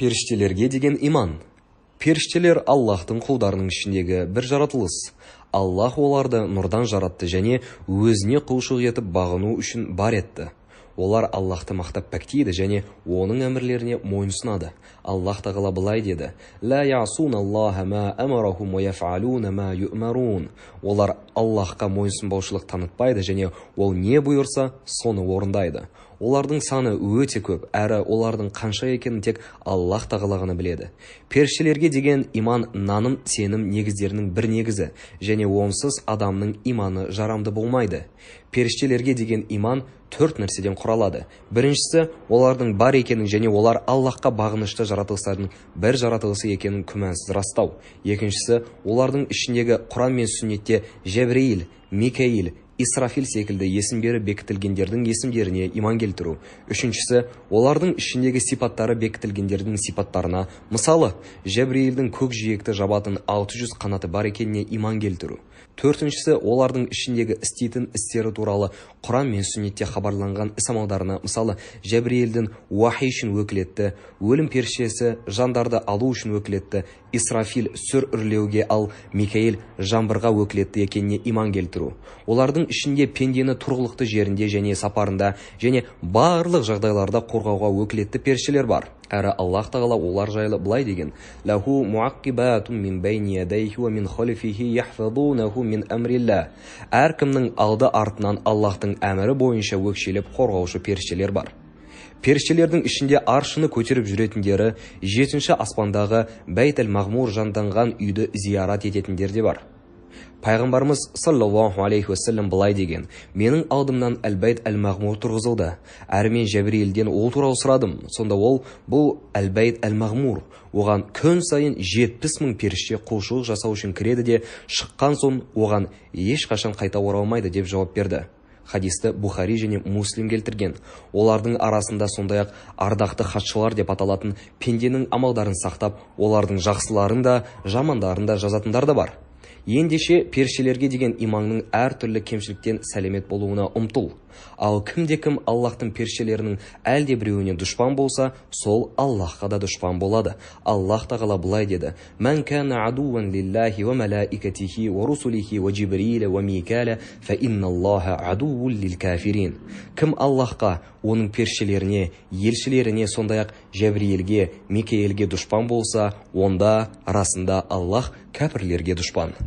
періштелерге деген иман періштелер аллаһтың құлдарының ішіндегі бір жаратылыс аллаһ оларды нұрдан жаратты және өзіне құлшылық етіп бағыну үшін бар етті олар аллаһты мақтап пәктейді және оның әмірлеріне мойынсұнады аллаһ тағала былай деді олар аллаһқа мойынсұнбаушылық танытпайды және ол не бұйырса соны орындайды олардың саны өте көп әрі олардың қанша екенін тек Аллах тағала ғана біледі періштелерге деген иман наным сенім негіздерінің бір негізі және онсыз адамның иманы жарамды болмайды періштелерге деген иман төрт нәрседен құралады біріншісі олардың бар екенін және олар аллахқа бағынышты жаратылыстардың бір жаратылысы екенін күмәнсіз растау екіншісі олардың ішіндегі құран мен сүннетте جبريل ميكائيل исрафил секілді есімдері бекітілгендердің есімдеріне иман келтіру үшіншісі олардың ішіндегі сипаттары бекітілгендердің сипаттарына мысалы көк жиекті жабатын 600 қанаты бар екеніне иман келтіру төртіншісі олардың ішіндегі істейтін істері туралы құран мен сүннетте хабарланған іс мысалы жәбірейілдің уахи үшін өкілетті өлім періштесі жандарды алу үшін өкілетті исрафил сүр үрлеуге ал микаил жаңбырға өкілетті екеніне иман келтіру олардың ішінде пендені тұрғылықты жерінде және сапарында және барлық жағдайларда қорғауға өкілетті періштелер бар әрі Аллах тағала олар жайлы былай деген ләху мин мин халифихи мин әркімнің алды артынан Аллахтың әмірі бойынша өкшелеп қорғаушы періштелер бар періштелердің ішінде аршыны көтеріп жүретіндері жетінші аспандағы бәйтәл мағмур жанданған үйді зиярат ететіндер де бар пайғамбарымыз саллаллаху алейхи уассалам былай деген менің алдымнан әл әл мағмур тұрғызылды әрі мен жәбірейілден ол туралы сұрадым сонда ол бұл әл әл мағмур оған күн сайын жетпіс мың періште құлшылық жасау үшін кіреді де шыққан соң оған ешқашан қайта оралмайды деп жауап берді хадисті бұхари және муслим келтірген олардың арасында сондай ақ ардақты хатшылар деп аталатын пенденің амалдарын сақтап олардың жақсыларын да жамандарын да жазатындар да бар ендеше періштелерге деген иманның әртүрлі кемшіліктен сәлемет болуына ұмтыл ал кімде кім аллаһтың періштелерінің әлде біреуіне дұшпан болса сол Аллахқа да дұшпан болады Аллах тағала былай деді мән адуан ва малаикатихи ва русулихи ва ва кім аллаһқа оның періштелеріне елшілеріне сондай ақ жәбірейілге микейлге дұшпан болса онда расында аллаһ кәпірлерге дұшпан